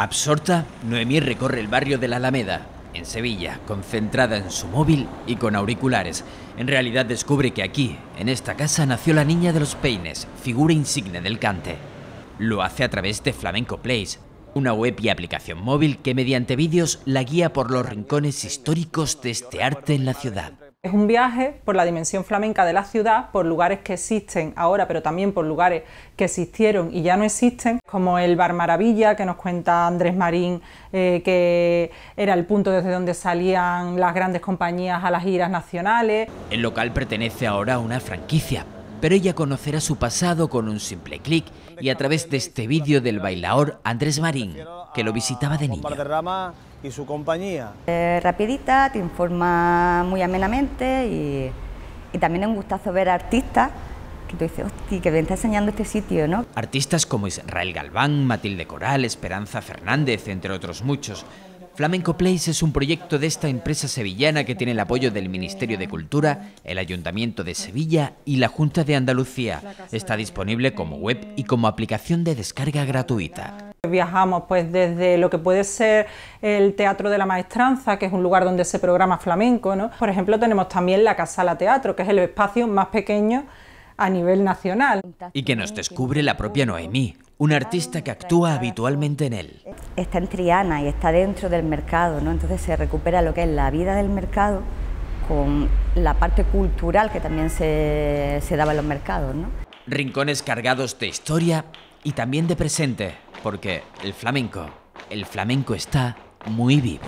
Absorta, Noemí recorre el barrio de la Alameda, en Sevilla, concentrada en su móvil y con auriculares. En realidad descubre que aquí, en esta casa, nació la niña de los peines, figura insigne del cante. Lo hace a través de Flamenco Place, una web y aplicación móvil que mediante vídeos la guía por los rincones históricos de este arte en la ciudad. Es un viaje por la dimensión flamenca de la ciudad, por lugares que existen ahora, pero también por lugares que existieron y ya no existen, como el Bar Maravilla, que nos cuenta Andrés Marín, eh, que era el punto desde donde salían las grandes compañías a las giras nacionales. El local pertenece ahora a una franquicia, pero ella conocerá su pasado con un simple clic y a través de este vídeo del bailaor Andrés Marín, que lo visitaba de niño y su compañía. Eh, rapidita, te informa muy amenamente y, también es un gustazo ver artistas que tú dices, hostia, que ven, está enseñando este sitio, ¿no? Artistas como Israel Galván, Matilde Coral, Esperanza Fernández, entre otros muchos. Flamenco Place es un proyecto de esta empresa sevillana que tiene el apoyo del Ministerio de Cultura, el Ayuntamiento de Sevilla y la Junta de Andalucía. Está disponible como web y como aplicación de descarga gratuita viajamos pues desde lo que puede ser el Teatro de la Maestranza, que es un lugar donde se programa flamenco, ¿no? Por ejemplo, tenemos también la casa la Teatro, que es el espacio más pequeño a nivel nacional. Y que nos descubre la propia Noemí, una artista que actúa habitualmente en él. Está en Triana y está dentro del mercado, ¿no? Entonces se recupera lo que es la vida del mercado con la parte cultural que también se, daba en los mercados, Rincones cargados de historia y también de presente porque el flamenco, el flamenco está muy vivo.